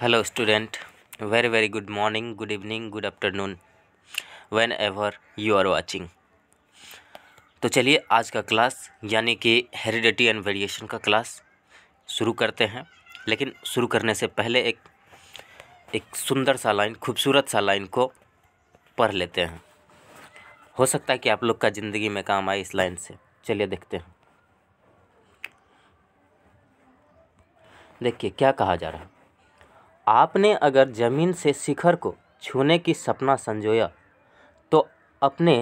Hello student very very good morning good evening good afternoon whenever you are watching तो चलिए आज का class यानी कि हेरिडिटी एंड वेरिएशन का क्लास शुरू करते हैं लेकिन शुरू करने से पहले एक एक सुंदर सा लाइन खूबसूरत सा लाइन को पढ़ लेते हैं हो सकता है कि आप लोग का ज़िंदगी में काम आए इस लाइन से चलिए देखते हैं देखिए क्या कहा जा रहा है आपने अगर ज़मीन से शिखर को छूने की सपना संजोया तो अपने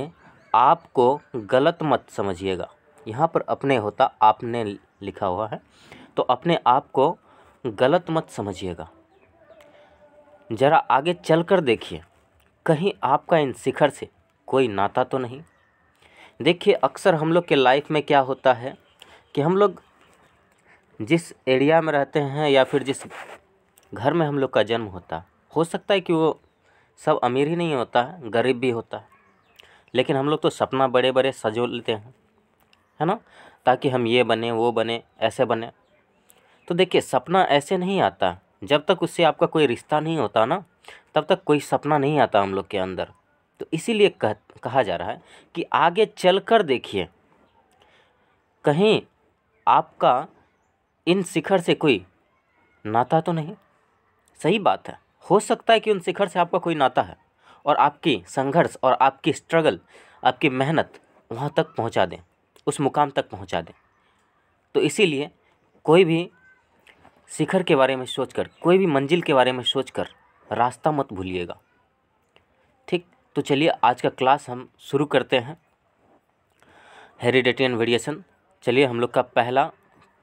आप को गलत मत समझिएगा यहाँ पर अपने होता आपने लिखा हुआ है तो अपने आप को गलत मत समझिएगा ज़रा आगे चल कर देखिए कहीं आपका इन शिखर से कोई नाता तो नहीं देखिए अक्सर हम लोग के लाइफ में क्या होता है कि हम लोग जिस एरिया में रहते हैं या फिर जिस घर में हम लोग का जन्म होता हो सकता है कि वो सब अमीर ही नहीं होता गरीब भी होता लेकिन हम लोग तो सपना बड़े बड़े सजो लेते हैं है ना ताकि हम ये बने वो बने ऐसे बने तो देखिए सपना ऐसे नहीं आता जब तक उससे आपका कोई रिश्ता नहीं होता ना तब तक कोई सपना नहीं आता हम लोग के अंदर तो इसीलिए कह कहा जा रहा है कि आगे चल कर देखिए कहीं आपका इन शिखर से कोई नाता तो नहीं सही बात है हो सकता है कि उन शिखर से आपका कोई नाता है और आपकी संघर्ष और आपकी स्ट्रगल आपकी मेहनत वहाँ तक पहुँचा दें उस मुकाम तक पहुँचा दें तो इसीलिए कोई भी शिखर के बारे में सोचकर कोई भी मंजिल के बारे में सोचकर रास्ता मत भूलिएगा ठीक तो चलिए आज का क्लास हम शुरू करते हैं हेरिडिटी एंड वेरिएशन चलिए हम लोग का पहला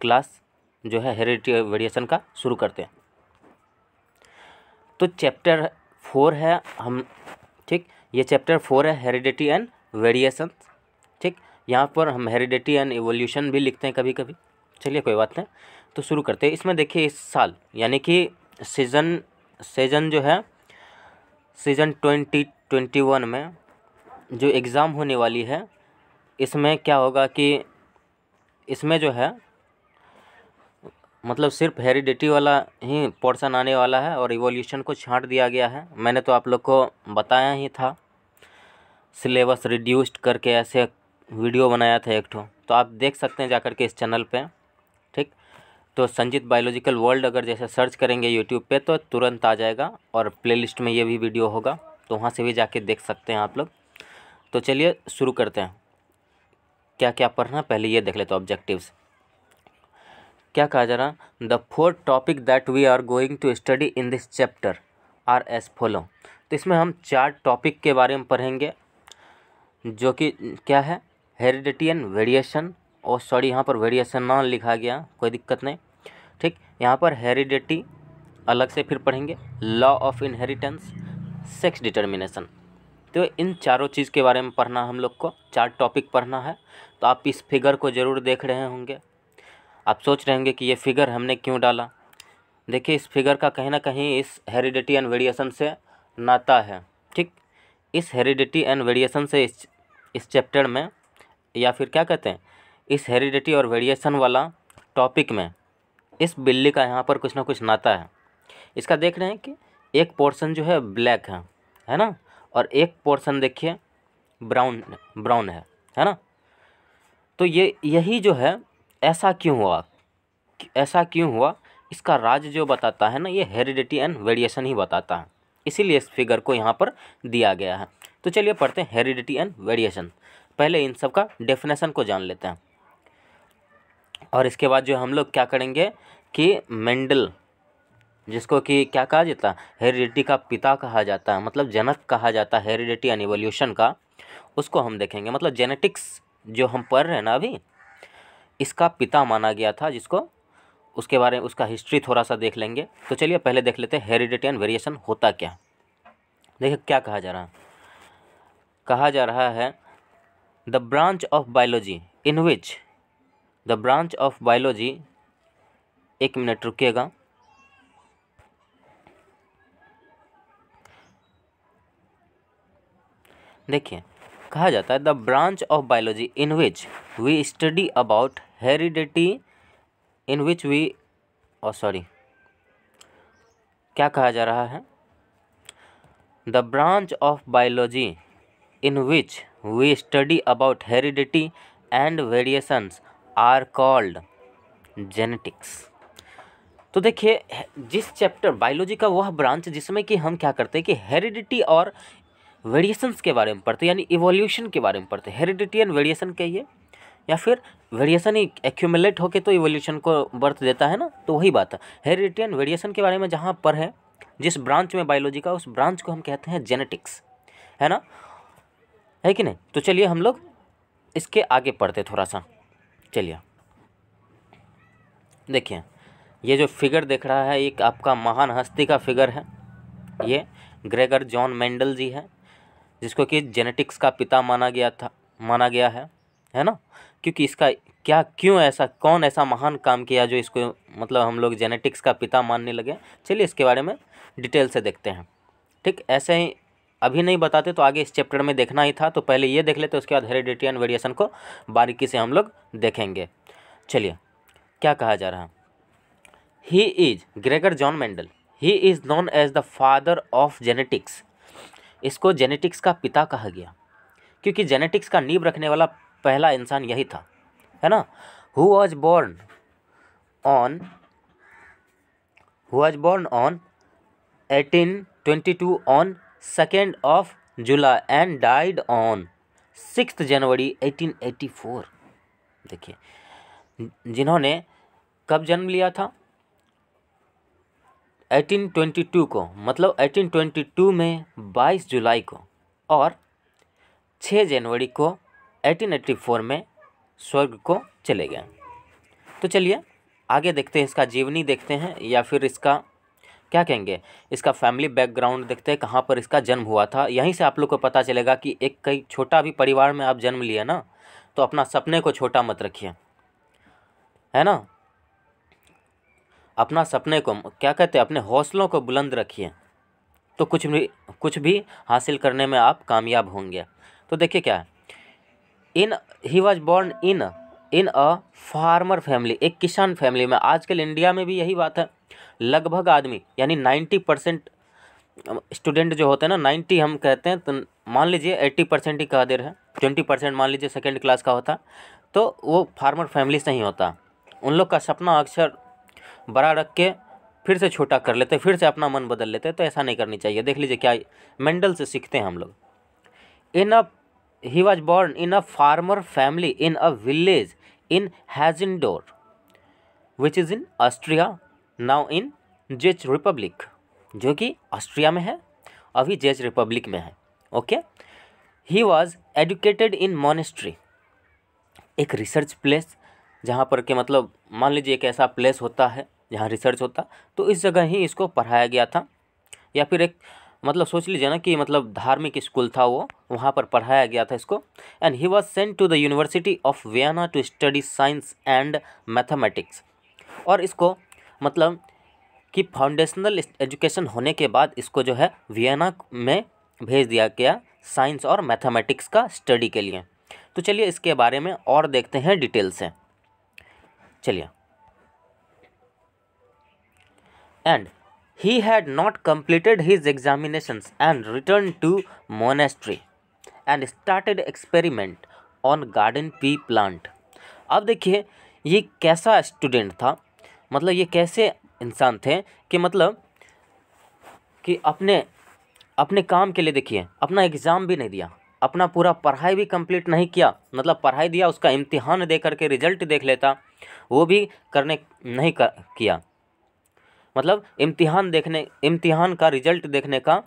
क्लास जो है हेरिडिटी वेरिएशन का शुरू करते हैं तो चैप्टर फोर है हम ठीक ये चैप्टर फोर है हेरिडिटी एंड वेरिएशन ठीक यहाँ पर हम हेरिडिटी एंड एवोल्यूशन भी लिखते हैं कभी कभी चलिए कोई बात नहीं तो शुरू करते हैं इसमें देखिए इस साल यानी कि सीजन सीजन जो है सीजन ट्वेंटी ट्वेंटी वन में जो एग्ज़ाम होने वाली है इसमें क्या होगा कि इसमें जो है मतलब सिर्फ हेरिडिटी वाला ही पोर्सन आने वाला है और रिवोल्यूशन को छाँट दिया गया है मैंने तो आप लोग को बताया ही था सिलेबस रिड्यूस्ड करके ऐसे वीडियो बनाया था एक ठो तो आप देख सकते हैं जाकर के इस चैनल पे ठीक तो संजीत बायोलॉजिकल वर्ल्ड अगर जैसे सर्च करेंगे यूट्यूब पे तो तुरंत आ जाएगा और प्ले में ये भी वीडियो होगा तो वहाँ से भी जाके देख सकते हैं आप लोग तो चलिए शुरू करते हैं क्या क्या पढ़ना पहले ये देख लेते तो क्या कहा जा रहा the four topic that we are going to study in this chapter are as follow तो इसमें हम चार टॉपिक के बारे में पढ़ेंगे जो कि क्या है हेरिडिटियन वेरिएशन और सॉरी यहाँ पर वेरिएशन ना लिखा गया कोई दिक्कत नहीं ठीक यहाँ पर हेरिडिटी अलग से फिर पढ़ेंगे law of inheritance sex determination तो इन चारों चीज़ के बारे में पढ़ना हम लोग को चार टॉपिक पढ़ना है तो आप इस फिगर को ज़रूर देख रहे होंगे आप सोच रहे होंगे कि ये फिगर हमने क्यों डाला देखिए इस फिगर का कहीं ना कहीं इस हेरिडिटी एंड वेरिएशन से नाता है ठीक इस हेरिडिटी एंड वेरिएशन से इस इस चैप्टर में या फिर क्या कहते हैं इस हेरिडिटी और वेरिएशन वाला टॉपिक में इस बिल्ली का यहाँ पर कुछ ना कुछ नाता है इसका देख रहे हैं कि एक पोर्सन जो है ब्लैक है है ना और एक पोर्सन देखिए ब्राउन ब्राउन है है ना तो ये यही जो है ऐसा क्यों हुआ ऐसा क्यों हुआ इसका राज जो बताता है ना ये हेरिडिटी एंड वेरिएशन ही बताता है इसीलिए इस फिगर को यहाँ पर दिया गया है तो चलिए पढ़ते हैं हेरिडिटी एंड वेरिएशन पहले इन सब का डेफिनेशन को जान लेते हैं और इसके बाद जो हम लोग क्या करेंगे कि मेंडल जिसको कि क्या कहा जाता है हेरिडिटी का पिता कहा जाता है मतलब जनक कहा जाता है हेरिडिटी एंड एवोल्यूशन का उसको हम देखेंगे मतलब जेनेटिक्स जो हम पढ़ रहे हैं ना अभी इसका पिता माना गया था जिसको उसके बारे में उसका हिस्ट्री थोड़ा सा देख लेंगे तो चलिए पहले देख लेते हैं हेरिडिटेन वेरिएशन होता क्या देखिए क्या कहा जा रहा है कहा जा रहा है the branch of biology in which the branch of biology एक मिनट रुकिएगा देखिए कहा जाता है the branch of biology in which we study about heredity in which we और सॉरी क्या कहा जा रहा है the branch of biology in which we study about heredity and variations are called genetics तो देखिए जिस चैप्टर बायोलॉजी का वह ब्रांच जिसमें कि हम क्या करते हैं कि हेरिडिटी और वेरिएशंस के बारे में पढ़ते यानी इवोल्यूशन के बारे में पढ़ते हैं हेरिडिटी एंड वेरिएशन कहिए या फिर वेरिएशन ही एक्यूमलेट होकर तो इवोल्यूशन को बर्थ देता है ना तो वही बात है हेरिटेन वेरिएशन के बारे में जहाँ पर है जिस ब्रांच में बायोलॉजी का उस ब्रांच को हम कहते हैं जेनेटिक्स है ना है कि नहीं तो चलिए हम लोग इसके आगे पढ़ते थोड़ा सा चलिए देखिए ये जो फिगर देख रहा है एक आपका महान हस्ती का फिगर है ये ग्रेगर जॉन मेंडल जी है जिसको कि जेनेटिक्स का पिता माना गया था माना गया है है ना क्योंकि इसका क्या क्यों ऐसा कौन ऐसा महान काम किया जो इसको मतलब हम लोग जेनेटिक्स का पिता मानने लगे चलिए इसके बारे में डिटेल से देखते हैं ठीक ऐसे ही अभी नहीं बताते तो आगे इस चैप्टर में देखना ही था तो पहले ये देख लेते उसके बाद हेरिडिटी एंड वेरिएशन को बारीकी से हम लोग देखेंगे चलिए क्या कहा जा रहा है he is Gregor John Mendel he is known as the father of genetics इसको जेनेटिक्स का पिता कहा गया क्योंकि जेनेटिक्स का नींव रखने वाला पहला इंसान यही था है ना who was born on who was born on eighteen twenty two on second of July and died on six January eighteen eighty four देखिए जिन्होंने कब जन्म लिया था 1822 को मतलब 1822 में 22 जुलाई को और 6 जनवरी को एटीन एट्टी फोर में स्वर्ग को चले गए तो चलिए आगे देखते हैं इसका जीवनी देखते हैं या फिर इसका क्या कहेंगे इसका फैमिली बैकग्राउंड देखते हैं कहाँ पर इसका जन्म हुआ था यहीं से आप लोग को पता चलेगा कि एक कई छोटा भी परिवार में आप जन्म लिए ना तो अपना सपने को छोटा मत रखिए है ना अपना सपने को क्या कहते हैं अपने हौसलों को बुलंद रखिए तो कुछ भी कुछ भी हासिल करने में आप कामयाब होंगे तो देखिए क्या है in he was born in in a farmer family एक किसान फैमिली में आजकल इंडिया में भी यही बात है लगभग आदमी यानी नाइन्टी परसेंट स्टूडेंट जो होते हैं ना नाइन्टी हम कहते हैं तो मान लीजिए एट्टी परसेंट ही कह दे रहे हैं ट्वेंटी परसेंट मान लीजिए सेकेंड क्लास का होता तो वो फार्मर फैमिली से ही होता उन लोग का सपना अक्सर बड़ा रख के फिर से छोटा कर लेते फिर से अपना मन बदल लेते तो ऐसा नहीं करनी चाहिए देख लीजिए क्या मेंडल से सीखते हैं हम लोग इन अ he was born in a farmer family in a village in Hazendorf, which is in Austria, now in Czech Republic, जो कि ऑस्ट्रिया में है अभी जेच रिपब्लिक में है okay he was educated in monastery एक रिसर्च प्लेस जहाँ पर के मतलब मान लीजिए एक ऐसा प्लेस होता है जहाँ रिसर्च होता तो इस जगह ही इसको पढ़ाया गया था या फिर एक मतलब सोच लीजिए ना कि मतलब धार्मिक स्कूल था वो वहाँ पर पढ़ाया गया था इसको and he was sent to the University of Vienna to study science and mathematics और इसको मतलब कि फाउंडेशनल एजुकेशन होने के बाद इसको जो है वियना में भेज दिया गया साइंस और मैथमेटिक्स का स्टडी के लिए तो चलिए इसके बारे में और देखते हैं डिटेल से चलिए and he had not completed his examinations and returned to monastery and started experiment on garden pea plant अब देखिए ये कैसा स्टूडेंट था मतलब ये कैसे इंसान थे कि मतलब कि अपने अपने काम के लिए देखिए अपना एग्ज़ाम भी नहीं दिया अपना पूरा पढ़ाई भी कंप्लीट नहीं किया मतलब पढ़ाई दिया उसका इम्तिहान दे करके रिजल्ट देख लेता वो भी करने नहीं कर, किया मतलब इम्तिहान देखने इम्तिहान का रिजल्ट देखने का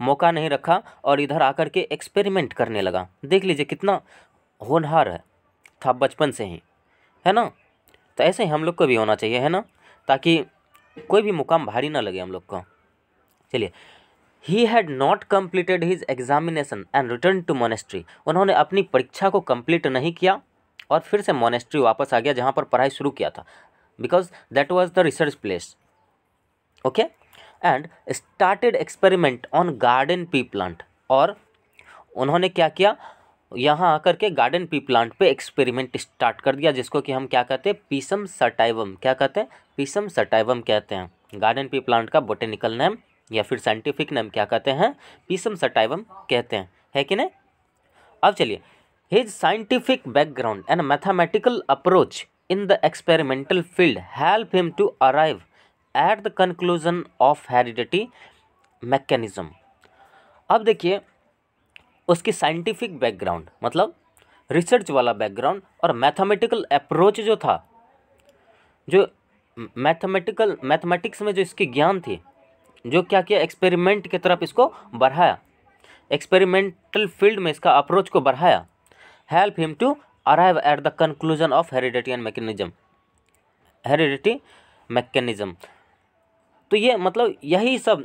मौका नहीं रखा और इधर आकर के एक्सपेरिमेंट करने लगा देख लीजिए कितना होनहार है था बचपन से ही है ना तो ऐसे ही हम लोग को भी होना चाहिए है ना ताकि कोई भी मुकाम भारी ना लगे हम लोग को चलिए he had not completed his examination and return to monastery उन्होंने अपनी परीक्षा को कम्प्लीट नहीं किया और फिर से मोनेस्ट्री वापस आ गया जहाँ पर पढ़ाई शुरू किया था because that was the research place okay and started experiment on garden pea plant और उन्होंने क्या किया यहाँ आकर के गार्डन पी प्लांट पे एक्सपेरिमेंट स्टार्ट कर दिया जिसको कि हम क्या कहते हैं पीसम सटाइवम क्या कहते हैं पीसम सटाइवम कहते हैं गार्डन पी प्लांट का बोटेनिकल नेम या फिर साइंटिफिक नेम क्या कहते हैं पीसम सटाइवम कहते हैं है कि नहीं अब चलिए his scientific background and mathematical approach in the experimental field help him to arrive at the conclusion of heredity mechanism अब देखिए उसकी साइंटिफिक बैकग्राउंड मतलब रिसर्च वाला बैकग्राउंड और मैथमेटिकल अप्रोच जो था जो मैथमेटिकल मैथमेटिक्स में जो इसकी ज्ञान थी जो क्या किया एक्सपेरिमेंट की तरफ इसको बढ़ाया एक्सपेरिमेंटल फील्ड में इसका अप्रोच को बढ़ाया help him to arrive at the conclusion of heredity and mechanism heredity mechanism तो ये मतलब यही सब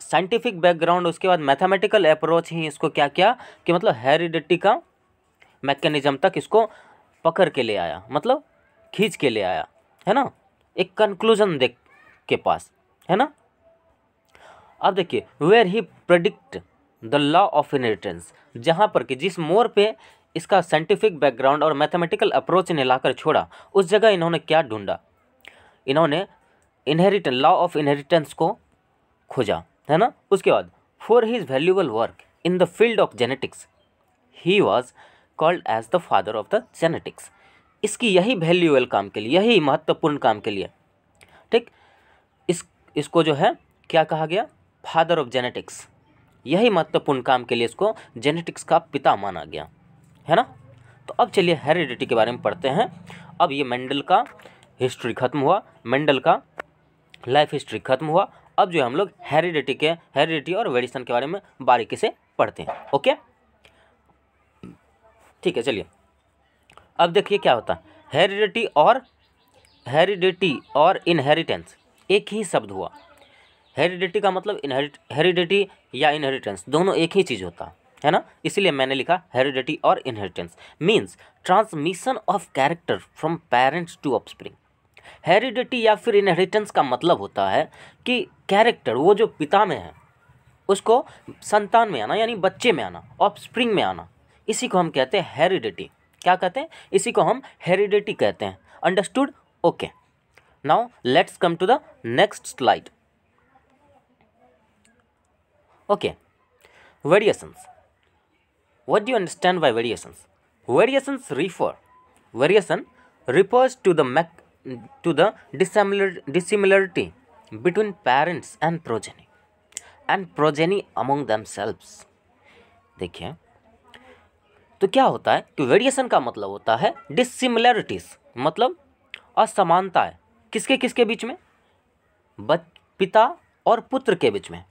साइंटिफिक बैकग्राउंड उसके बाद मैथमेटिकल अप्रोच ही इसको क्या किया कि मतलब हेरिडिटी का मैकेनिज्म तक इसको पकड़ के ले आया मतलब खींच के ले आया है ना एक कंक्लूजन देख के पास है ना अब देखिए where he predict the law of inheritance जहाँ पर कि जिस मोर पे इसका साइंटिफिक बैकग्राउंड और मैथमेटिकल अप्रोच ने लाकर छोड़ा उस जगह इन्होंने क्या ढूंढा इन्होंने इनहेरिटेंस लॉ ऑफ इनहेरिटेंस को खोजा है ना उसके बाद for his valuable work in the field of genetics he was called as the father of the genetics इसकी यही वैल्यूबल काम के लिए यही महत्वपूर्ण काम के लिए ठीक इस इसको जो है क्या कहा गया फादर ऑफ जेनेटिक्स यही महत्वपूर्ण काम के लिए इसको जेनेटिक्स का पिता माना गया है ना तो अब चलिए हेरिडिटी के बारे में पढ़ते हैं अब ये मेंडल का हिस्ट्री खत्म हुआ मेंडल का लाइफ हिस्ट्री खत्म हुआ अब जो है हम लोग हेरिडिटी के हेरिडिटी और वेडिसन के बारे में बारीकी से पढ़ते हैं ओके ठीक है चलिए अब देखिए क्या होता है हेरिडिटी और हेरिडिटी और इनहेरिटेंस एक ही शब्द हुआ हेरिडिटी का मतलब इनहेरिट हेरिडिटी या इनहेरिटेंस दोनों एक ही चीज़ होता है ना इसीलिए मैंने लिखा हेरिडिटी और inheritance means transmission of character from parents to offspring heredity या फिर इनहेरिटेंस का मतलब होता है कि कैरेक्टर वो जो पिता में है उसको संतान में आना यानी बच्चे में आना ऑफस्प्रिंग में आना इसी को हम कहते हैं हेरिडिटी क्या कहते हैं इसी को हम हेरिडिटी कहते हैं understood okay now let's come to the next slide okay variations what do understand understand by variations variations refer variation to the the to the dissimilar, dissimilarity between parents and progeny and progeny among themselves देखिए तो क्या होता है कि तो variation का मतलब होता है डिसिमिलरिटीज मतलब है किसके किसके बीच में बच पिता और पुत्र के बीच में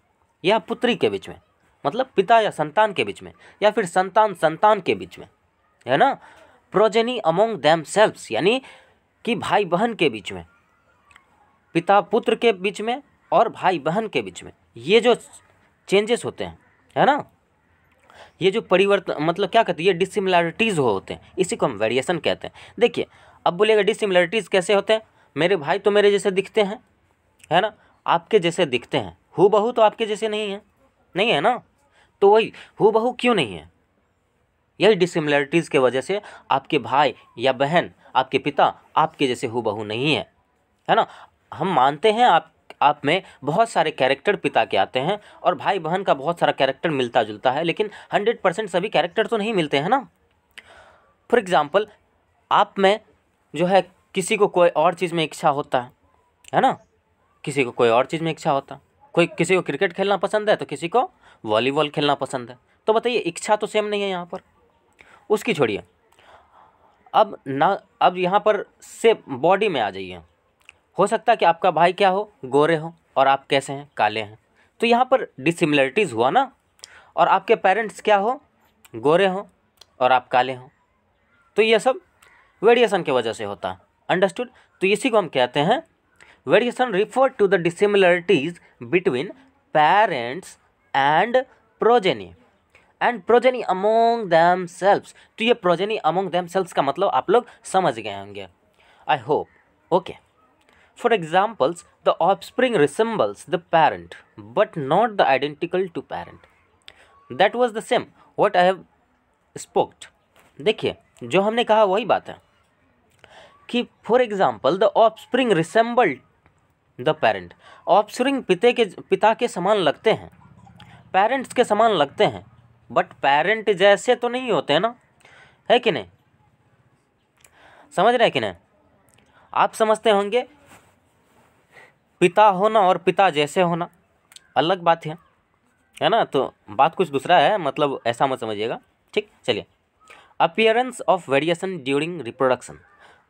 या पुत्री के बीच में मतलब पिता या संतान के बीच में या फिर संतान संतान के बीच में है ना प्रोजेनी अमोंग दैम सेल्फ्स यानी कि भाई बहन के बीच में पिता पुत्र के बीच में और भाई बहन के बीच में ये जो चेंजेस होते हैं है ना ये जो परिवर्तन मतलब क्या कहते हैं ये डिसिमिलैरिटीज़ हो होते हैं इसी को हम वेरिएशन कहते हैं देखिए अब बोलेगा डिसिमिलैरिटीज़ कैसे होते हैं मेरे भाई तो मेरे जैसे दिखते हैं है ना आपके जैसे दिखते हैं हु बहू तो आपके जैसे नहीं है नहीं है ना तो वही हु बहू क्यों नहीं है यही डिसिमिलरिटीज़ के वजह से आपके भाई या बहन आपके पिता आपके जैसे हु बहू नहीं है है ना हम मानते हैं आप आप में बहुत सारे कैरेक्टर पिता के आते हैं और भाई बहन का बहुत सारा कैरेक्टर मिलता जुलता है लेकिन हंड्रेड परसेंट सभी कैरेक्टर तो नहीं मिलते हैं ना फॉर एग्ज़ाम्पल आप में जो है किसी को कोई और चीज़ में इच्छा होता है है ना किसी को कोई और चीज़ में इच्छा होता है कोई किसी को क्रिकेट खेलना पसंद है तो किसी को वॉलीबॉल खेलना पसंद है तो बताइए इच्छा तो सेम नहीं है यहाँ पर उसकी छोड़िए अब ना अब यहाँ पर से बॉडी में आ जाइए हो सकता है कि आपका भाई क्या हो गोरे हो और आप कैसे हैं काले हैं तो यहाँ पर डिसिमिलरिटीज़ हुआ ना और आपके पेरेंट्स क्या हो गोरे हों और आप काले हों तो ये सब वेरिएशन की वजह से होता है अंडरस्टूड तो इसी को हम कहते हैं variation refer to the dissimilarities between parents and progeny and progeny among themselves तो ये प्रोजेनी अमोंग दैम सेल्व्स का मतलब आप लोग समझ गए होंगे I hope okay for examples the offspring resembles the parent but not the identical to parent that was the same what I have spoked देखिए जो हमने कहा वही बात है कि for example the offspring resemble the parent offspring पिते के पिता के समान लगते हैं पेरेंट्स के समान लगते हैं बट पेरेंट जैसे तो नहीं होते हैं ना है कि नहीं समझ रहे कि नहीं आप समझते होंगे पिता होना और पिता जैसे होना अलग बात है है ना तो बात कुछ दूसरा है मतलब ऐसा मत समझिएगा ठीक चलिए appearance of variation during reproduction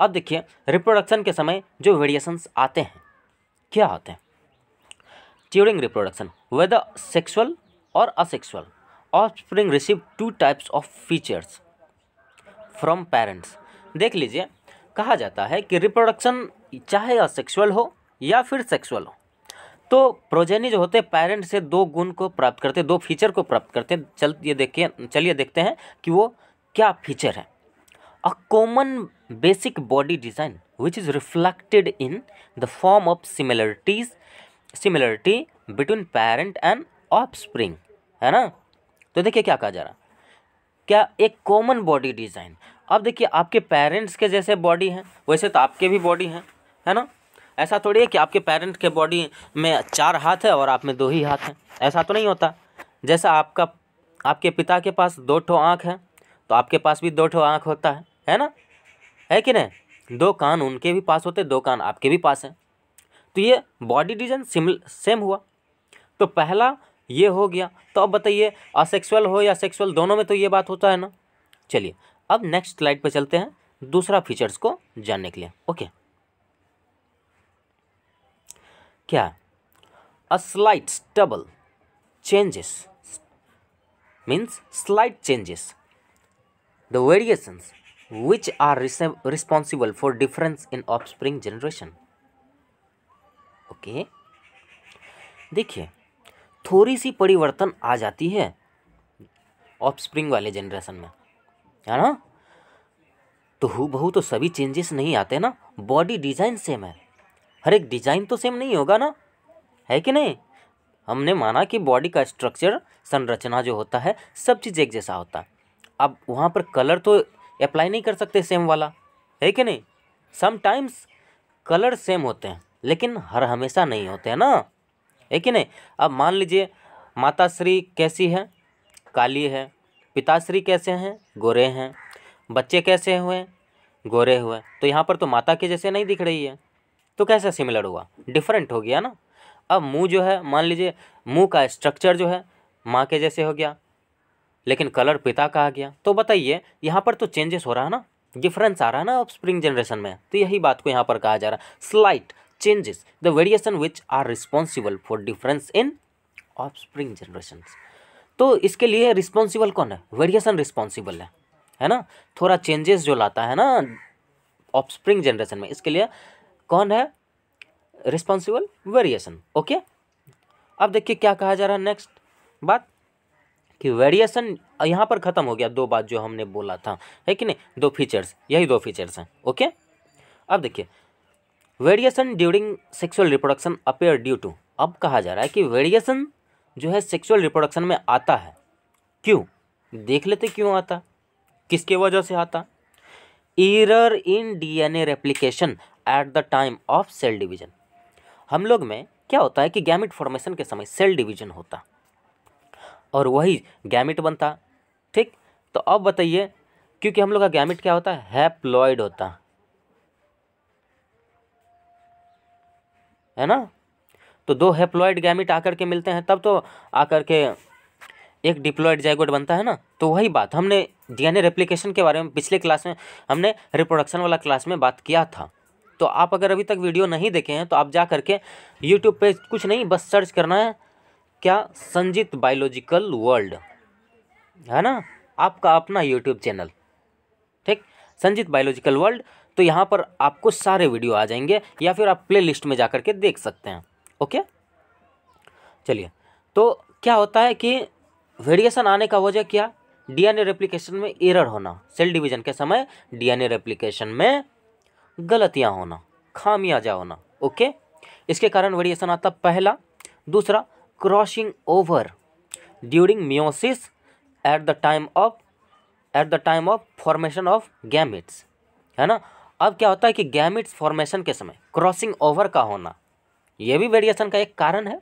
अब देखिए रिप्रोडक्शन के समय जो वेरिएशंस आते हैं क्या आते हैं during reproduction whether sexual or asexual offspring receive two types of features from parents देख लीजिए कहा जाता है कि रिप्रोडक्शन चाहे असेक्सुअल हो या फिर सेक्सुअल हो तो प्रोजेनी जो होते हैं पेरेंट से दो गुण को प्राप्त करते हैं दो फीचर को प्राप्त करते हैं चल ये देखिए चलिए देखते हैं कि वो क्या फीचर है a common basic body design which is reflected in the form of similarities similarity between parent and offspring है ना तो देखिए क्या कहा जा रहा क्या एक कॉमन बॉडी डिज़ाइन अब देखिए आपके पेरेंट्स के जैसे बॉडी हैं वैसे तो आपके भी बॉडी हैं है ना ऐसा थोड़ी है कि आपके पेरेंट के बॉडी में चार हाथ है और आप में दो ही हाथ हैं ऐसा तो नहीं होता जैसा आपका आपके पिता के पास दो ठो आँख है तो आपके पास भी दो ठो आँख होता है है ना है कि नहीं दो कान उनके भी पास होते दो कान आपके भी पास हैं तो ये बॉडी डिजाइन सिमिल सेम हुआ तो पहला ये हो गया तो अब बताइए असेक्सुअल हो या सेक्सुअल दोनों में तो ये बात होता है ना चलिए अब नेक्स्ट स्लाइड पर चलते हैं दूसरा फीचर्स को जानने के लिए ओके क्या a slight subtle changes means slight changes the variations which are responsible for difference in offspring generation okay देखिए थोड़ी सी परिवर्तन आ जाती है ऑफ स्प्रिंग वाले जनरेशन में है ना तो हु बहू तो सभी चेंजेस नहीं आते ना बॉडी डिजाइन सेम है हर एक डिजाइन तो सेम नहीं होगा ना है कि नहीं हमने माना कि बॉडी का स्ट्रक्चर संरचना जो होता है सब चीज़ एक जैसा होता है अब वहाँ पर कलर तो अप्लाई नहीं कर सकते सेम वाला है कि नहीं समटाइम्स कलर सेम होते हैं लेकिन हर हमेशा नहीं होते हैं ना है कि नहीं अब मान लीजिए माता श्री कैसी है काली है पिताश्री कैसे हैं गोरे हैं बच्चे कैसे हुए गोरे हुए तो यहाँ पर तो माता के जैसे नहीं दिख रही है तो कैसे सिमिलर हुआ डिफरेंट हो गया ना अब मुंह जो है मान लीजिए मुंह का स्ट्रक्चर जो है माँ के जैसे हो गया लेकिन कलर पिता का आ गया तो बताइए यहाँ पर तो चेंजेस हो रहा है ना डिफरेंस आ रहा है ना ऑफ स्प्रिंग जनरेशन में तो यही बात को यहाँ पर कहा जा रहा है slight changes the variation which are responsible for difference in offspring generations तो इसके लिए responsible कौन है variation responsible है है ना थोड़ा changes जो लाता है ना offspring generation में इसके लिए कौन है responsible variation okay अब देखिए क्या कहा जा रहा है नेक्स्ट बात कि वेरिएशन यहाँ पर ख़त्म हो गया दो बात जो हमने बोला था है कि नहीं दो फीचर्स यही दो फीचर्स हैं ओके अब देखिए variation during sexual reproduction appear due to अब कहा जा रहा है कि वेरिएशन जो है सेक्सुअल रिप्रोडक्शन में आता है क्यों देख लेते क्यों आता किसके वजह से आता error in DNA replication at the time of cell division हम लोग में क्या होता है कि गैमिट फॉर्मेशन के समय सेल डिवीजन होता और वही गैमिट बनता ठीक तो अब बताइए क्योंकि हम लोग का गैमिट क्या होता है हैप्लॉयड होता है ना तो दो हेप्लॉयड गैमिट आकर के मिलते हैं तब तो आकर के एक डिप्लॉयड जैगोड बनता है ना तो वही बात हमने डीएनए रेप्लिकेशन के बारे में पिछले क्लास में हमने रिप्रोडक्शन वाला क्लास में बात किया था तो आप अगर अभी तक वीडियो नहीं देखे हैं तो आप जा करके यूट्यूब पे कुछ नहीं बस सर्च करना है क्या संजीत बायोलॉजिकल वर्ल्ड है ना आपका अपना यूट्यूब चैनल ठीक संजीत बायोलॉजिकल वर्ल्ड तो यहाँ पर आपको सारे वीडियो आ जाएंगे या फिर आप प्ले लिस्ट में जा के देख सकते हैं ओके चलिए तो क्या होता है कि वेरिएशन आने का वजह क्या डीएनए रेप्लिकेशन में एरर होना सेल डिवीजन के समय डीएनए रेप्लिकेशन में गलतियाँ होना खामियाजा जा होना ओके इसके कारण वेरिएशन आता पहला दूसरा crossing over during meiosis at the time of at the time of formation of gametes है ना अब क्या होता है कि गैमिट्स फॉर्मेशन के समय क्रॉसिंग ओवर का होना यह भी वेरिएशन का एक कारण है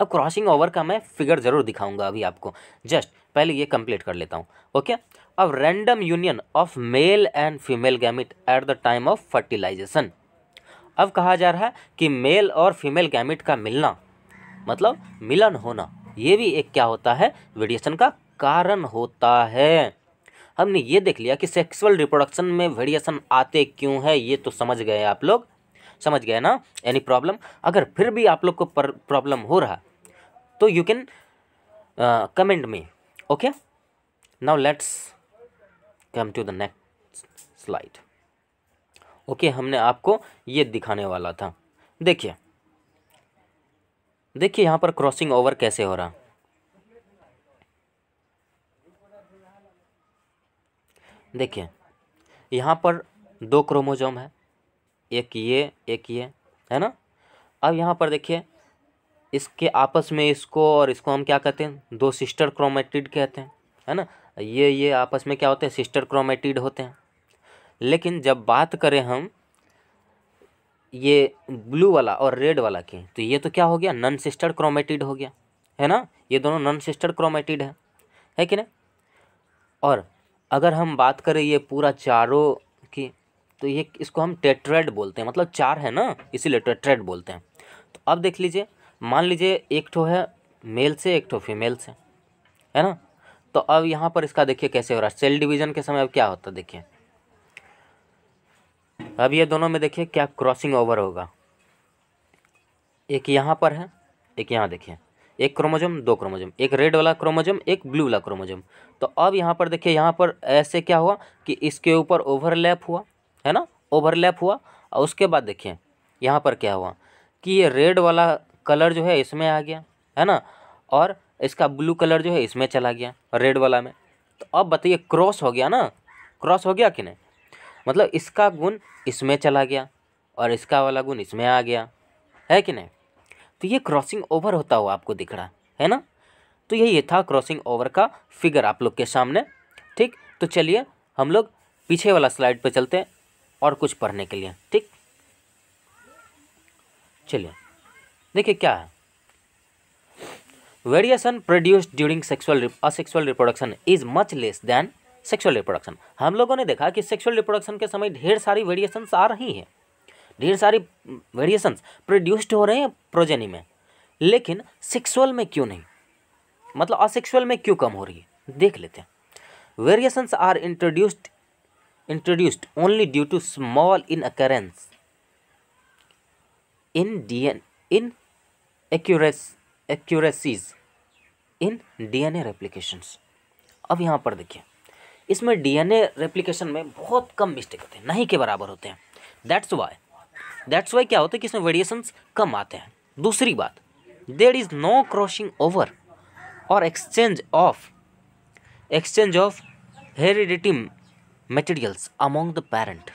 अब क्रॉसिंग ओवर का मैं फिगर ज़रूर दिखाऊंगा अभी आपको जस्ट पहले ये कंप्लीट कर लेता हूँ ओके अब random union of male and female gamete at the time of fertilization अब कहा जा रहा है कि मेल और फीमेल गैमिट का मिलना मतलब मिलन होना ये भी एक क्या होता है वेरिएशन का कारण होता है हमने ये देख लिया कि सेक्सुअल रिप्रोडक्शन में वेरिएशन आते क्यों है ये तो समझ गए आप लोग समझ गए ना एनी प्रॉब्लम अगर फिर भी आप लोग को प्रॉब्लम हो रहा तो you can comment me okay now let's come to the next slide okay हमने आपको ये दिखाने वाला था देखिए देखिए यहाँ पर क्रॉसिंग ओवर कैसे हो रहा देखिए यहाँ पर दो क्रोमोजोम है एक ये एक ये है ना अब यहाँ पर देखिए इसके आपस में इसको और इसको हम क्या कहते हैं दो सिस्टर क्रोमेटिड कहते हैं है ना ये ये आपस में क्या होते हैं सिस्टर क्रोमेटिड होते हैं लेकिन जब बात करें हम ये ब्लू वाला और रेड वाला की तो ये तो क्या हो गया नन सिस्टर क्रोमेटिड हो गया है ना ये दोनों नन सिस्टर क्रोमेटिड है है कि नहीं और अगर हम बात करें ये पूरा चारों की तो ये इसको हम टेट्रेड बोलते हैं मतलब चार है ना इसीलिए टेट्रेड बोलते हैं तो अब देख लीजिए मान लीजिए एक ठो है मेल से एक ठो फीमेल से है ना तो अब यहाँ पर इसका देखिए कैसे हो रहा है सेल डिवीज़न के समय अब क्या होता है देखिए अब ये दोनों में देखिए क्या क्रॉसिंग ओवर होगा एक यहाँ पर है एक यहाँ देखिए एक क्रोमोजम दो क्रोमोजम एक रेड वाला क्रोमोजम एक ब्लू वाला क्रोमोजम तो अब यहाँ पर देखिए यहाँ पर ऐसे क्या हुआ कि इसके ऊपर ओवरलैप हुआ है ना ओवरलैप हुआ और उसके बाद देखिए यहाँ पर क्या हुआ कि ये रेड वाला कलर जो है इसमें आ गया है ना और इसका ब्लू कलर जो है इसमें चला गया रेड वाला में तो अब बताइए क्रॉस हो गया ना क्रॉस हो गया कि नहीं मतलब इसका गुण इसमें चला गया और इसका वाला गुण इसमें आ गया है कि नहीं तो ये क्रॉसिंग ओवर होता हुआ आपको दिख रहा है ना तो यही था क्रॉसिंग ओवर का फिगर आप लोग के सामने ठीक तो चलिए हम लोग पीछे वाला स्लाइड पर चलते हैं और कुछ पढ़ने के लिए ठीक चलिए देखिए क्या है variation produce during sexual asexual reproduction is much less than sexual reproduction हम लोगों ने देखा कि सेक्सुअल रिप्रोडक्शन के समय ढेर सारी वेरिएशंस आ रही हैं ढेर सारी वेरिएशंस प्रोड्यूस्ड हो रहे हैं प्रोजेनी में लेकिन सेक्सुअल में क्यों नहीं मतलब असेक्सुअल में क्यों कम हो रही है देख लेते हैं variations are introduced introduced only due to small in occurrence in an inaccuracies in DNA replications अब यहाँ पर देखिए इसमें डीएनए रेप्लीकेशन में बहुत कम मिस्टेक होते हैं नहीं के बराबर होते हैं दैट्स वाई दैट्स वाई क्या होता है कि इसमें वेरिएशंस कम आते हैं दूसरी बात there is no crossing over or exchange of exchange of heredity materials among the parent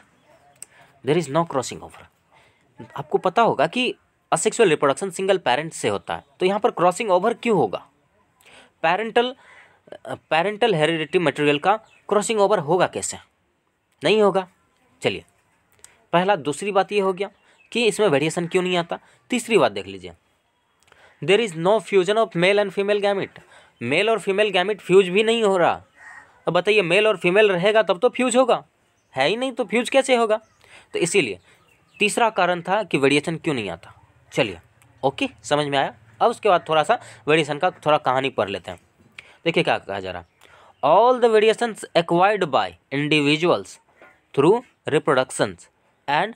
there is no crossing over आपको पता होगा कि असेक्सुअल रिप्रोडक्शन सिंगल पेरेंट से होता है तो यहाँ पर क्रॉसिंग ओवर क्यों होगा पेरेंटल पेरेंटल हेरिडिटी मटेरियल का क्रॉसिंग ओवर होगा कैसे नहीं होगा चलिए पहला दूसरी बात ये हो गया कि इसमें वेरिएशन क्यों नहीं आता तीसरी बात देख लीजिए there is no fusion of male and female gamete male और फीमेल गैमिट फ्यूज भी नहीं हो रहा अब बताइए मेल और फीमेल रहेगा तब तो फ्यूज होगा है ही नहीं तो फ्यूज कैसे होगा तो इसीलिए तीसरा कारण था कि वेरिएशन क्यों नहीं आता चलिए ओके समझ में आया अब उसके बाद थोड़ा सा वेरिएशन का थोड़ा कहानी पढ़ लेते हैं देखिए क्या कहा जा रहा all the variations acquired by individuals through reproductions and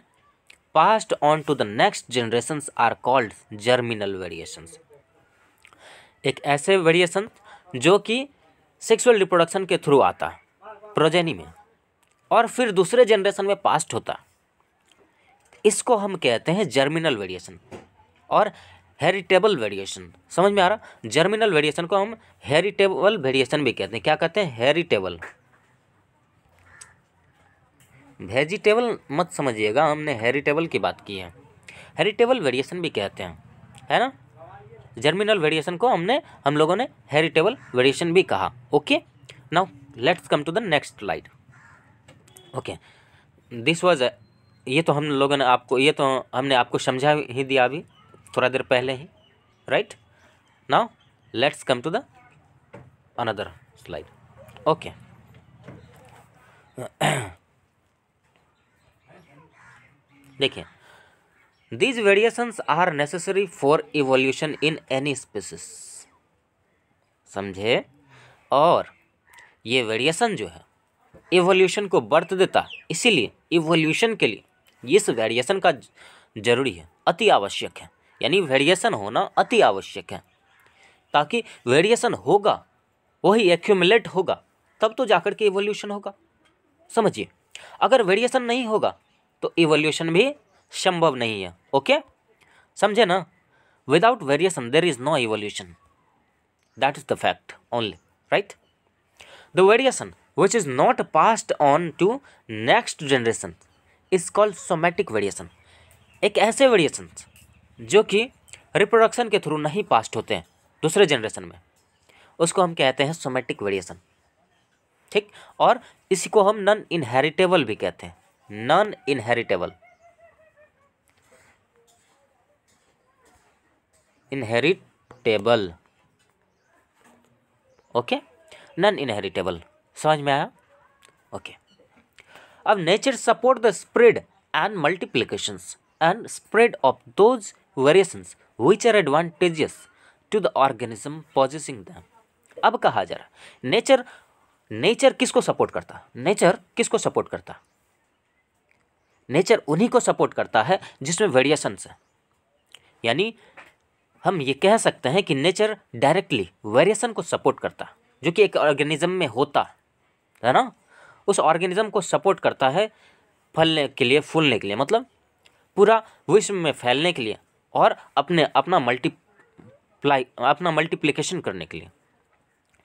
passed on to the next generations are called germinal variations एक ऐसे वेरिएशन जो कि सेक्सुअल रिप्रोडक्शन के थ्रू आता है प्रोजेनी में और फिर दूसरे जनरेशन में पास्ट होता इसको हम कहते हैं जर्मिनल वेरिएशन और हेरिटेबल वेरिएशन समझ में आ रहा जर्मिनल वेरिएशन को हम हेरिटेबल वेरिएशन भी कहते हैं क्या कहते हैं हेरिटेबल वेजिटेबल मत समझिएगा हमने हेरिटेबल की बात की है हेरिटेबल वेरिएशन भी कहते हैं है ना जर्मिनल वेरिएशन को हमने हम लोगों ने हेरिटेबल वेरिएशन भी कहा okay now let's come to the next light okay this was ये तो हम लोगों ने आपको ये तो हमने आपको समझा ही दिया अभी थोड़ा देर पहले ही right now let's come to the another slide okay देखिए these variations are necessary for evolution in any species समझे और ये वेरिएशन जो है इवोल्यूशन को बर्थ देता है इसीलिए इवोल्यूशन के लिए इस वेरिएशन का जरूरी है अति आवश्यक है यानी वेरिएशन होना अति आवश्यक है ताकि वेरिएशन होगा वही एक्यूमुलेट होगा तब तो जाकर के इवोल्यूशन होगा समझिए अगर वेरिएशन नहीं होगा तो इवोल्यूशन भी संभव नहीं है ओके समझे ना without variation there is no evolution that is the fact only right the variation which is not passed on to next generation is called somatic variation एक ऐसे वेरिएशन जो कि रिप्रोडक्शन के थ्रू नहीं पास्ट होते हैं दूसरे जनरेशन में उसको हम कहते हैं सोमेटिक वेरिएशन ठीक और इसी को हम नॉन इनहेरिटेबल भी कहते हैं non inheritable inheritable okay non inheritable समझ में आया ओके okay. अब nature support the spread and multiplication and spread of those variation which are advantageous to the organism possessing the अब कहा जा रहा नेचर नेचर किसको सपोर्ट करता नेचर किसको सपोर्ट करता नेचर उन्हीं को सपोर्ट करता है जिसमें वेरिएशंस है यानी हम ये कह सकते हैं कि नेचर डायरेक्टली वेरिएशन को सपोर्ट करता जो कि एक ऑर्गेनिज्म में होता है ना उस ऑर्गेनिज्म को सपोर्ट करता है फलने के लिए फूलने के लिए मतलब पूरा विश्व में फैलने के लिए और अपने अपना मल्टीप्लाई अपना मल्टीप्लिकेशन करने के लिए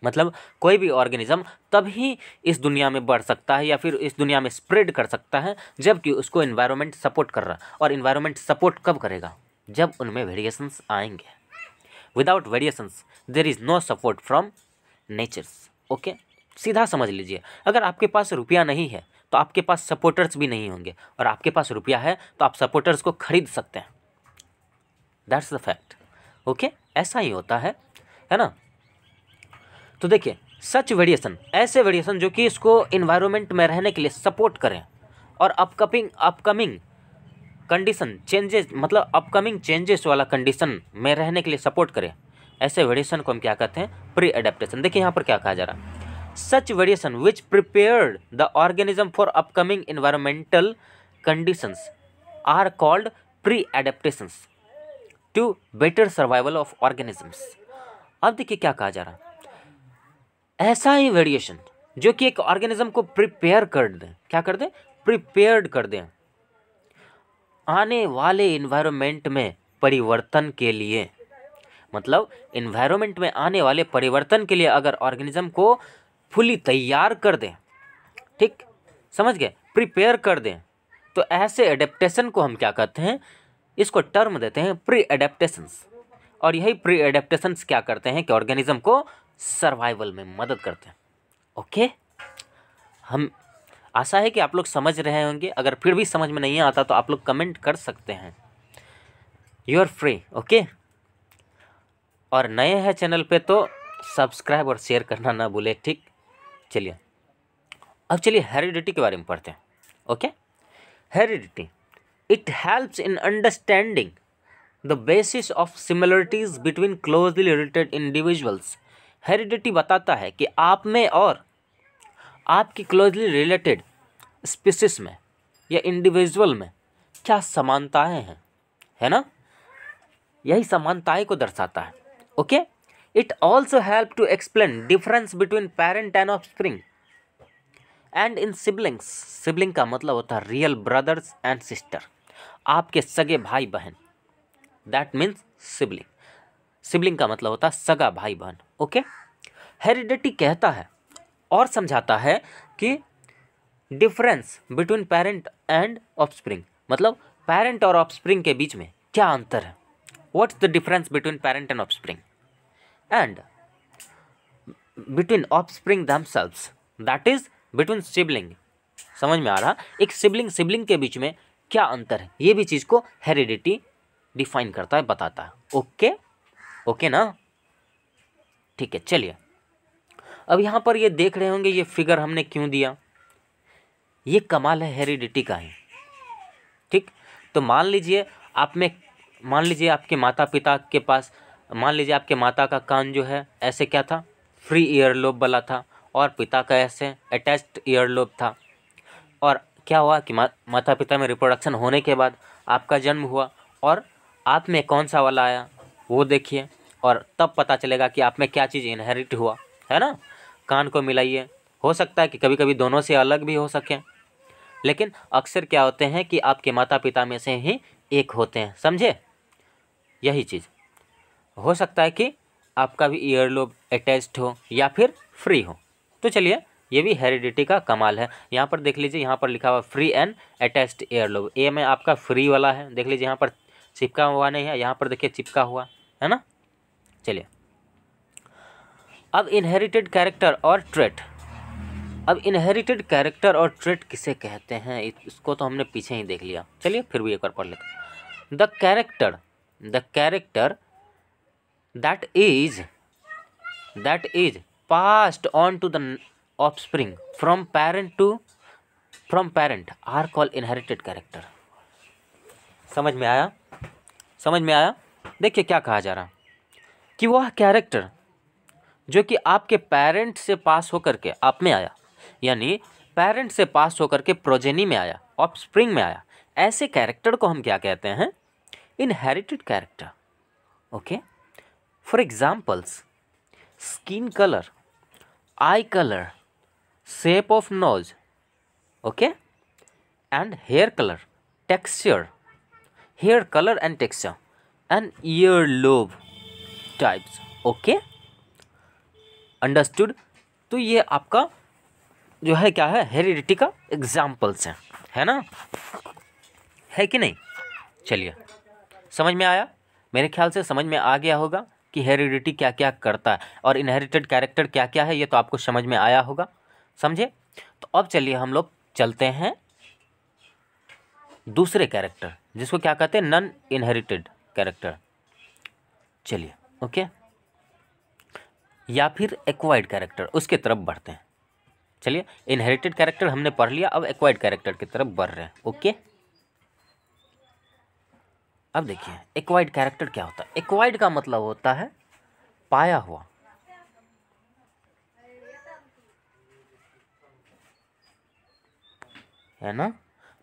मतलब कोई भी ऑर्गेनिज़म तभी इस दुनिया में बढ़ सकता है या फिर इस दुनिया में स्प्रेड कर सकता है जबकि उसको इन्वायरमेंट सपोर्ट कर रहा और इन्वायरमेंट सपोर्ट कब करेगा जब उनमें वेरिएशंस आएंगे without variations there is no support from natures okay सीधा समझ लीजिए अगर आपके पास रुपया नहीं है तो आपके पास सपोर्टर्स भी नहीं होंगे और आपके पास रुपया है तो आप सपोर्टर्स को खरीद सकते हैं दैट्स द फैक्ट ओके ऐसा ही होता है है ना तो देखिए सच वेरिएशन ऐसे वेरिएशन जो कि इसको इन्वायरमेंट में रहने के लिए सपोर्ट करें और अपकमिंग अपकमिंग कंडीशन चेंजेस मतलब अपकमिंग चेंजेस वाला कंडीशन में रहने के लिए सपोर्ट करें ऐसे वेरिएशन को हम क्या कहते हैं प्री एडेप्टेशन देखिए यहाँ पर क्या कहा जा रहा है variation which which the organism for upcoming environmental environmental are called pre pre to better survival of organisms अब देखिए क्या कहा जा रहा ऐसा ही वेरिएशन जो कि एक ऑर्गेनिज्म को प्रिपेयर कर दें क्या कर दें प्रिपेयर्ड कर दें आने वाले इन्वायरमेंट में परिवर्तन के लिए मतलब इन्वायरमेंट में आने वाले परिवर्तन के लिए अगर ऑर्गेनिज्म को फुली तैयार कर दें ठीक समझ गए प्रिपेयर कर दें तो ऐसे एडेप्टेशन को हम क्या कहते हैं इसको टर्म देते हैं प्री एडेप्टेशंस और यही प्री एडेप्टेशंस क्या करते हैं कि ऑर्गेनिज्म को सर्वाइवल में मदद करते हैं ओके हम आशा है कि आप लोग समझ रहे होंगे अगर फिर भी समझ में नहीं आता तो आप लोग कमेंट कर सकते हैं यू आर फ्री ओके और नए हैं चैनल पे तो सब्सक्राइब और शेयर करना ना भूले ठीक चलिए अब चलिए हेरिडिटी के बारे में पढ़ते हैं okay heredity it helps in understanding the basis of similarities between closely related individuals heredity बताता है कि आप में और आपकी क्लोजली रिलेटेड स्पीसीस में या इंडिविजुअल में क्या समानताएं हैं है ना यही समानताएं को दर्शाता है okay it also help to explain difference between parent and offspring and in siblings sibling का मतलब होता है रियल ब्रदर्स एंड सिस्टर आपके सगे भाई बहन दैट मीन्स सिबलिंग सिबलिंग का मतलब होता है सगा भाई बहन ओके हेरिडिटी कहता है और समझाता है कि difference between parent and offspring मतलब पेरेंट और ऑफस्प्रिंग के बीच में क्या अंतर है what's the difference between parent and offspring and between offspring themselves that is between sibling समझ में आ रहा एक सिबलिंग सिबलिंग के बीच में क्या अंतर है ये भी चीज़ को हेरिडिटी डिफाइन करता है बताता है ओके okay? ओके ना ठीक है चलिए अब यहाँ पर ये देख रहे होंगे ये फिगर हमने क्यों दिया ये कमाल है हेरिडिटी का है ठीक तो मान लीजिए आप में मान लीजिए आपके माता पिता के पास मान लीजिए आपके माता का कान जो है ऐसे क्या था फ्री ईयर लोब वाला था और पिता का ऐसे अटैच्ड ईयर लोब था और क्या हुआ कि मा, माता पिता में रिप्रोडक्शन होने के बाद आपका जन्म हुआ और आप में कौन सा वाला आया वो देखिए और तब पता चलेगा कि आप में क्या चीज़ इनहेरिट हुआ है ना कान को मिलाइए हो सकता है कि कभी कभी दोनों से अलग भी हो सकें लेकिन अक्सर क्या होते हैं कि आपके माता पिता में से ही एक होते हैं समझे यही चीज़ हो सकता है कि आपका भी ईयर लोब अटैच्ड हो या फिर फ्री हो तो चलिए ये भी हेरिडिटी का कमाल है यहाँ पर देख लीजिए यहाँ पर लिखा हुआ free and attached ear lobe A में आपका फ्री वाला है देख लीजिए यहाँ पर चिपका हुआ नहीं है यहाँ पर देखिए चिपका हुआ है ना चलिए अब इनहेरिटेड कैरेक्टर और ट्रेट अब इनहेरिटेड कैरेक्टर और ट्रेट किसे कहते हैं इसको तो हमने पीछे ही देख लिया चलिए फिर भी एक बार पढ़ लेते the character the character that is that is passed on to the spring from parent to from parent are call inherited character समझ में आया समझ में आया देखिए क्या कहा जा रहा कि वह कैरेक्टर जो कि आपके पेरेंट से पास होकर के आप में आया यानी पेरेंट से पास होकर के प्रोजेनी में आया ऑफ स्प्रिंग में आया ऐसे कैरेक्टर को हम क्या कहते हैं inherited character okay for examples skin colour eye colour shape of nose okay and hair colour texture hair colour and texture and lobe types okay understood तो ये आपका जो है क्या है हेरिडिटी का एग्जाम्पल्स हैं है ना है कि नहीं चलिए समझ में आया मेरे ख्याल से समझ में आ गया होगा कि हेरिडिटी क्या क्या करता है और इनहेरिटेड कैरेक्टर क्या क्या है ये तो आपको समझ में आया होगा समझे तो अब चलिए हम लोग चलते हैं दूसरे कैरेक्टर जिसको क्या कहते हैं नन इनहेरिटेड कैरेक्टर चलिए ओके या फिर एक्वाइड कैरेक्टर उसके तरफ बढ़ते हैं चलिए इनहेरिटेड कैरेक्टर हमने पढ़ लिया अब एक्वाइड कैरेक्टर की तरफ बढ़ रहे हैं ओके अब देखिए एक्वाइड कैरेक्टर क्या होता है एक्वाइड का मतलब होता है पाया हुआ है ना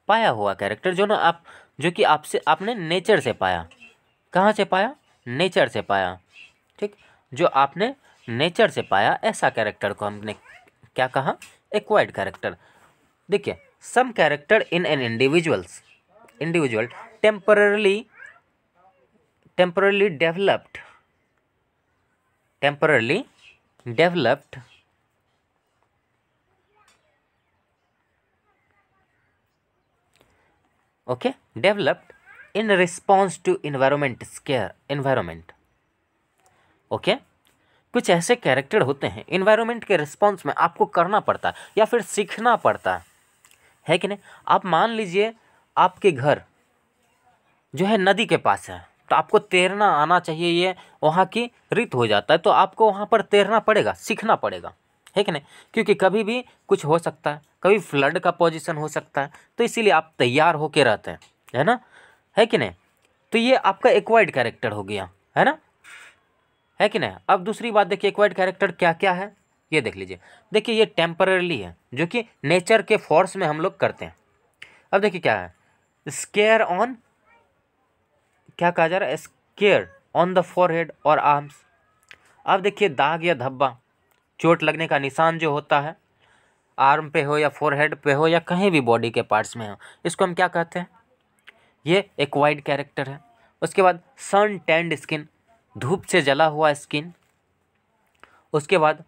पाया हुआ कैरेक्टर जो ना आप जो कि आपसे आपने नेचर से पाया कहाँ से पाया नेचर से पाया ठीक जो आपने नेचर से पाया ऐसा कैरेक्टर को हमने क्या कहा एक्वाइड कैरेक्टर देखिए some character in an individuals individual temporarily temporarily developed temporarily developed okay developed in response to environment scare environment okay कुछ ऐसे कैरेक्टर होते हैं इन्वायरमेंट के रिस्पॉन्स में आपको करना पड़ता है या फिर सीखना पड़ता है है कि नहीं आप मान लीजिए आपके घर जो है नदी के पास है तो आपको तैरना आना चाहिए ये वहाँ की रीत हो जाता है तो आपको वहाँ पर तैरना पड़ेगा सीखना पड़ेगा है कि नहीं क्योंकि कभी भी कुछ हो सकता है कभी फ्लड का पोजिशन हो सकता है तो इसीलिए आप तैयार होके रहते हैं है ना है कि नहीं तो ये आपका एक्वाइड कैरेक्टर हो गया है ना है कि नहीं अब दूसरी बात देखिए एक्वाइड कैरेक्टर क्या क्या है ये देख लीजिए देखिए ये टेम्परली है जो कि नेचर के फोर्स में हम लोग करते हैं अब देखिए क्या है स्केयर ऑन क्या कहा जा रहा है स्केयर ऑन द हेड और आर्म्स अब देखिए दाग या धब्बा चोट लगने का निशान जो होता है आर्म पे हो या फोरहेड पे हो या कहीं भी बॉडी के पार्ट्स में हो इसको हम क्या कहते हैं ये एक वाइड कैरेक्टर है उसके बाद सन टेंड स्किन धूप से जला हुआ स्किन उसके बाद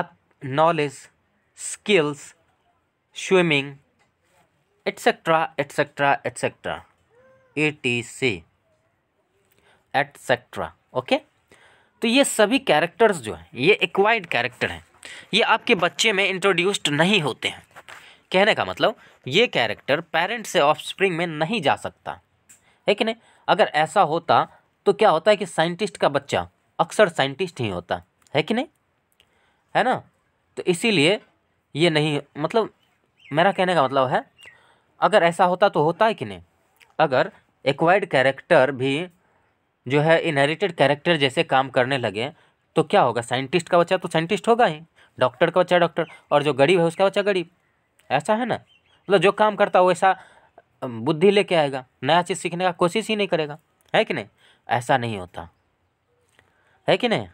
आप knowledge skills swimming etcetera etcetera etcetera E T C etcetera okay तो ये सभी कैरेक्टर्स जो हैं ये एक्वाइड कैरेक्टर हैं ये आपके बच्चे में इंट्रोड्यूस्ड नहीं होते हैं कहने का मतलब ये कैरेक्टर पेरेंट से ऑफस्प्रिंग में नहीं जा सकता है कि नहीं अगर ऐसा होता तो क्या होता है कि साइंटिस्ट का बच्चा अक्सर साइंटिस्ट ही होता है कि नहीं है ना तो इसीलिए ये नहीं मतलब मेरा कहने का मतलब है अगर ऐसा होता तो होता है कि नहीं अगर एक्वायर्ड कैरेक्टर भी जो है इनहेरिटेड कैरेक्टर जैसे काम करने लगे तो क्या होगा साइंटिस्ट का बच्चा तो साइंटिस्ट होगा ही डॉक्टर का बच्चा डॉक्टर और जो गरीब है उसका बच्चा गरीब ऐसा है ना मतलब जो काम करता वैसा बुद्धि लेके आएगा नया चीज़ सीखने का कोशिश ही नहीं करेगा है कि नहीं ऐसा नहीं होता है कि नहीं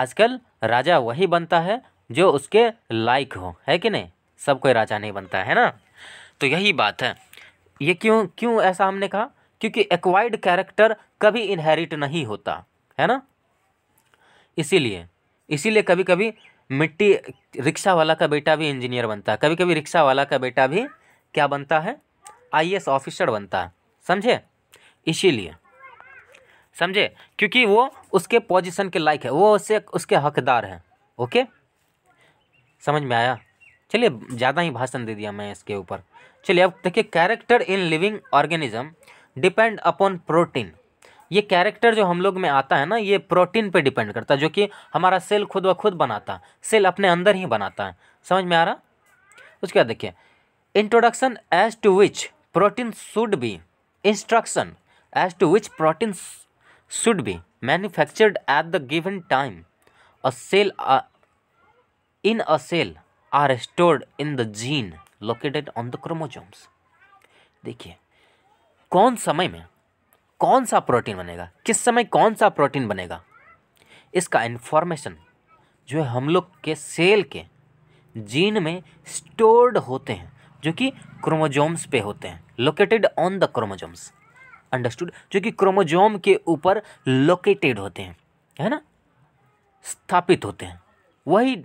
आजकल राजा वही बनता है जो उसके लायक हो है कि नहीं सब कोई राजा नहीं बनता है ना तो यही बात है ये क्यों क्यों ऐसा हमने कहा क्योंकि एक्वाइड कैरेक्टर कभी इनहेरिट नहीं होता है ना इसीलिए इसीलिए कभी कभी मिट्टी रिक्शा वाला का बेटा भी इंजीनियर बनता है कभी कभी रिक्शा वाला का बेटा भी क्या बनता है आई ऑफिसर बनता है समझे इसीलिए समझे क्योंकि वो उसके पोजीशन के लायक है वो उससे उसके हकदार हैं ओके समझ में आया चलिए ज़्यादा ही भाषण दे दिया मैं इसके ऊपर चलिए अब देखिए character in living organism depend upon protein ये कैरेक्टर जो हम लोग में आता है ना ये प्रोटीन पे डिपेंड करता है जो कि हमारा सेल खुद ब खुद बनाता है सेल अपने अंदर ही बनाता है समझ में आ रहा उसके बाद देखिए introduction as to which protein should be instruction as to which protein should be manufactured at the given time a cell in a cell are stored in the gene located on the chromosomes देखिए कौन समय में कौन सा protein बनेगा किस समय कौन सा प्रोटीन बनेगा इसका इन्फॉर्मेशन जो है हम लोग के सेल के जीन में स्टोर्ड होते हैं जो कि क्रोमोजोम्स पे होते हैं located on the chromosomes understood जो कि क्रोमोजोम के ऊपर लोकेटेड होते हैं है ना स्थापित होते हैं वही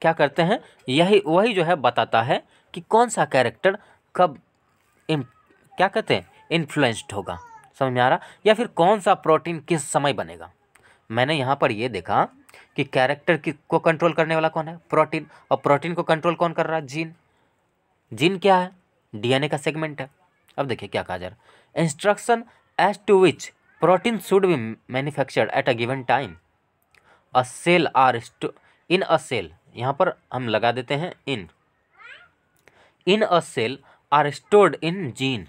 क्या करते हैं यही वही जो है बताता है कि कौन सा कैरेक्टर कब क्या कहते हैं इन्फ्लुएंस्ड होगा समझ में आ रहा या फिर कौन सा प्रोटीन किस समय बनेगा मैंने यहाँ पर ये देखा कि कैरेक्टर की को कंट्रोल करने वाला कौन है प्रोटीन और प्रोटीन को कंट्रोल कौन कर रहा है जीन जीन क्या है डीएनए का सेगमेंट है अब देखिए क्या कहा जा रहा है instruction as to which protein should be manufactured at a given time a cell are in a cell यहाँ पर हम लगा देते हैं in in a cell are stored in gene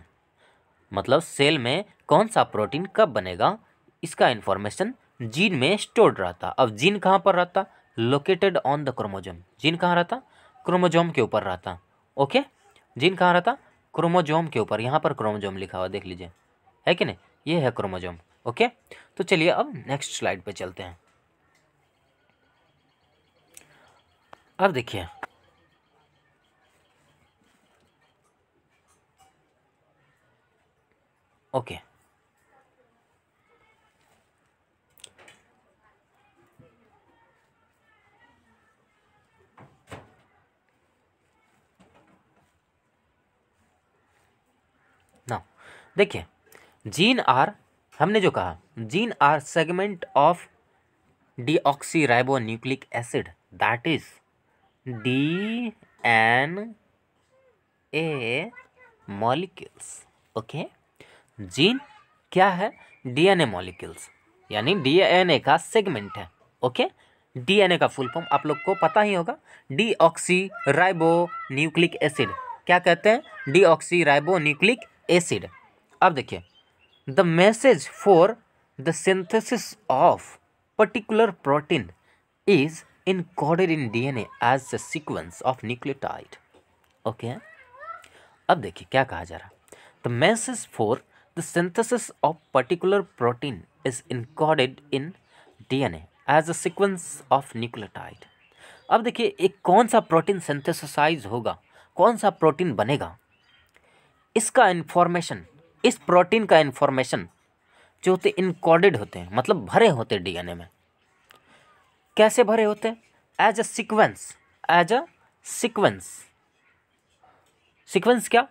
मतलब सेल में कौन सा प्रोटीन कब बनेगा इसका इन्फॉर्मेशन जीन में स्टोर्ड रहता अब जीन कहाँ पर रहता located on the chromosome gene कहाँ रहता क्रोमोजोम के ऊपर रहता ओके जीन कहाँ रहता क्रोमोजोम के ऊपर यहाँ पर क्रोमोजोम लिखा हुआ देख लीजिए है कि नहीं ये है क्रोमोजोम ओके तो चलिए अब नेक्स्ट स्लाइड पे चलते हैं अब देखिए ओके देखिए जीन आर हमने जो कहा gene are segment of oxy ribo nucleic acid that is D N A molecules okay gene क्या है डीएनए मॉलिक्यूल्स यानी डीएनए का सेगमेंट है ओके डीएनए का फुल फॉर्म आप लोग को पता ही होगा ऑक्सी राइबो न्यूक्लिक एसिड क्या कहते हैं ऑक्सी राइबो न्यूक्लिक एसिड अब देखिए the message for the synthesis of particular protein is in D N as the sequence of nucleotide okay अब देखिए क्या कहा जा रहा the message for the synthesis of particular protein is encoded in DNA as a sequence of nucleotide अब देखिए एक कौन सा प्रोटीन सिंथेसाइज होगा कौन सा प्रोटीन बनेगा इसका इन्फॉर्मेशन इस प्रोटीन का इन्फॉर्मेशन जो होते इनकोडेड होते हैं मतलब भरे होते डीएनए में कैसे भरे होते हैं as a sequence as a sequence sequence क्या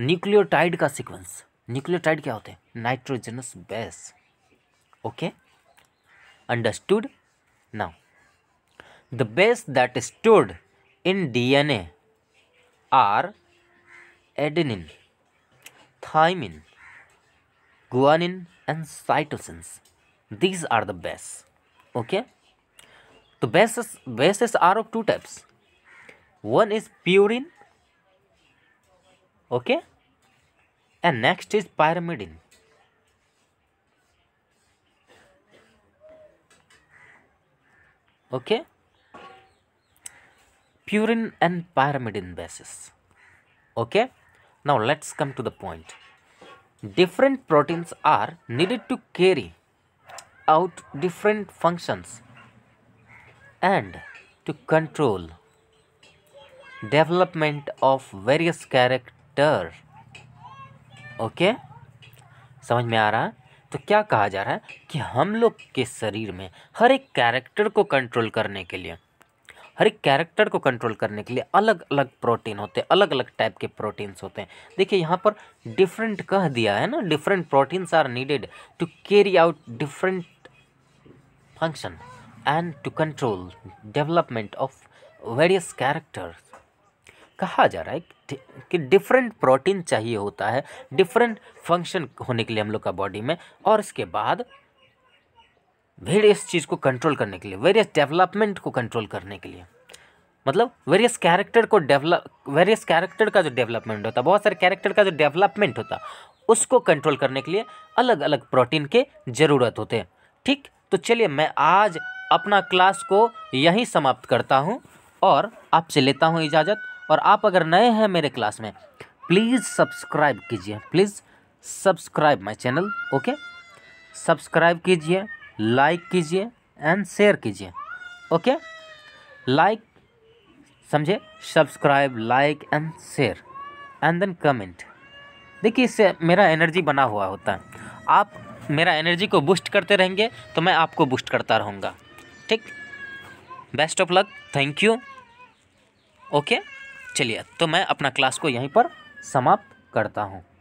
न्यूक्लियोटाइड का सीक्वेंस न्यूक्लियोटाइड क्या होते हैं nitrogenous base okay understood now the base that is stored in DNA are adenine, thymine, guanine and cytosines. these are the base okay the bases bases are of two types one is purine okay and next is pyrimidine okay purine and pyrimidine bases okay now let's come to the point different proteins are needed to carry out different functions and to control development of various character okay? समझ में आ रहा है तो क्या कहा जा रहा है कि हम लोग के शरीर में हर एक कैरेक्टर को कंट्रोल करने के लिए हर एक कैरेक्टर को कंट्रोल करने के लिए अलग अलग प्रोटीन होते हैं अलग अलग टाइप के प्रोटीन्स होते हैं देखिए यहाँ पर डिफरेंट कह दिया है ना different proteins are needed to carry out different function and to control development of various characters कहा जा रहा है कि डिफरेंट प्रोटीन चाहिए होता है डिफरेंट फंक्शन होने के लिए हम लोग का बॉडी में और इसके बाद भीड़ इस चीज़ को कंट्रोल करने के लिए वेरियस डेवलपमेंट को कंट्रोल करने के लिए मतलब वेरियस कैरेक्टर को डेवलप वेरियस कैरेक्टर का जो डेवलपमेंट होता है बहुत सारे कैरेक्टर का जो डेवलपमेंट होता उसको कंट्रोल करने के लिए अलग अलग प्रोटीन के ज़रूरत होते हैं ठीक तो चलिए मैं आज अपना क्लास को यहीं समाप्त करता हूँ और आपसे लेता हूँ इजाज़त और आप अगर नए हैं मेरे क्लास में प्लीज़ सब्सक्राइब कीजिए please subscribe my channel okay subscribe कीजिए लाइक कीजिए एंड शेयर कीजिए ओके लाइक समझे subscribe like and share and then comment देखिए इससे मेरा एनर्जी बना हुआ होता है आप मेरा एनर्जी को बूस्ट करते रहेंगे तो मैं आपको बूस्ट करता रहूँगा ठीक best of luck thank you okay चलिए तो मैं अपना क्लास को यहीं पर समाप्त करता हूँ